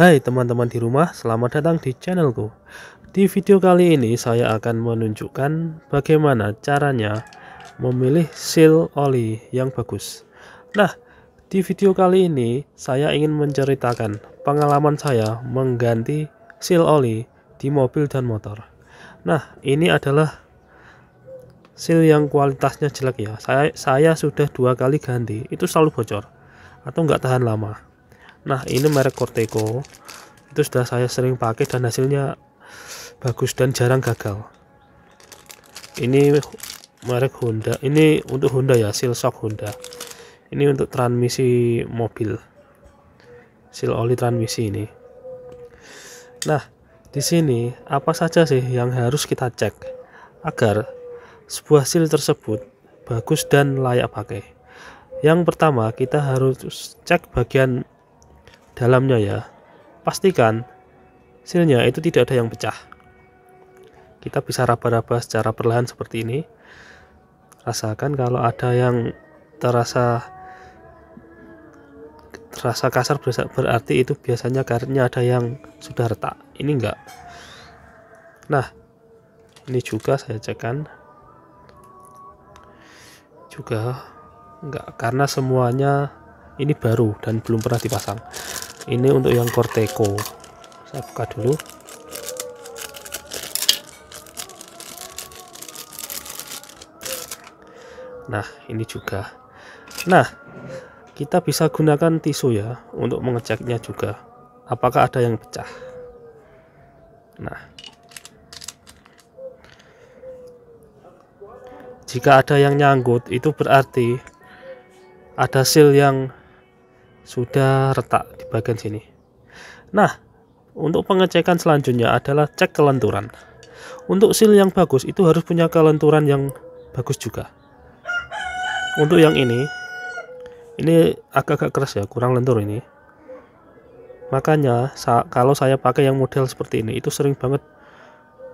Hai teman-teman di rumah, selamat datang di channelku. Di video kali ini saya akan menunjukkan bagaimana caranya memilih seal oli yang bagus. Nah, di video kali ini saya ingin menceritakan pengalaman saya mengganti seal oli di mobil dan motor. Nah, ini adalah seal yang kualitasnya jelek ya. Saya saya sudah dua kali ganti, itu selalu bocor atau nggak tahan lama nah ini merek Corteco itu sudah saya sering pakai dan hasilnya bagus dan jarang gagal ini merek Honda ini untuk Honda ya seal shock Honda ini untuk transmisi mobil seal oli transmisi ini nah di sini apa saja sih yang harus kita cek agar sebuah seal tersebut bagus dan layak pakai yang pertama kita harus cek bagian dalamnya ya. Pastikan silnya itu tidak ada yang pecah. Kita bisa raba-raba secara perlahan seperti ini. Rasakan kalau ada yang terasa terasa kasar berarti itu biasanya karetnya ada yang sudah retak. Ini enggak. Nah, ini juga saya cekkan juga enggak karena semuanya ini baru dan belum pernah dipasang ini untuk yang Corteco saya buka dulu nah ini juga nah kita bisa gunakan tisu ya untuk mengeceknya juga apakah ada yang pecah nah jika ada yang nyanggut itu berarti ada seal yang sudah retak di bagian sini nah untuk pengecekan selanjutnya adalah cek kelenturan untuk seal yang bagus itu harus punya kelenturan yang bagus juga untuk yang ini ini agak-agak keras ya kurang lentur ini makanya sa kalau saya pakai yang model seperti ini itu sering banget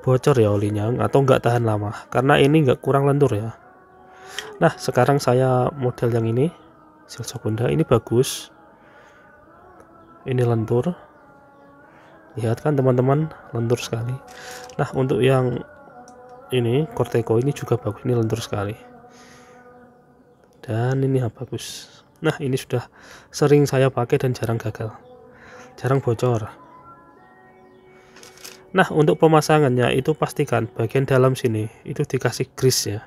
bocor ya olinya atau nggak tahan lama karena ini nggak kurang lentur ya nah sekarang saya model yang ini seal Bunda ini bagus ini lentur lihat kan teman-teman lentur sekali nah untuk yang ini Corteco ini juga bagus ini lentur sekali dan ini bagus nah ini sudah sering saya pakai dan jarang gagal jarang bocor nah untuk pemasangannya itu pastikan bagian dalam sini itu dikasih grease ya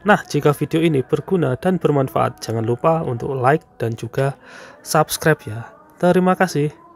Nah, jika video ini berguna dan bermanfaat, jangan lupa untuk like dan juga subscribe ya. Terima kasih.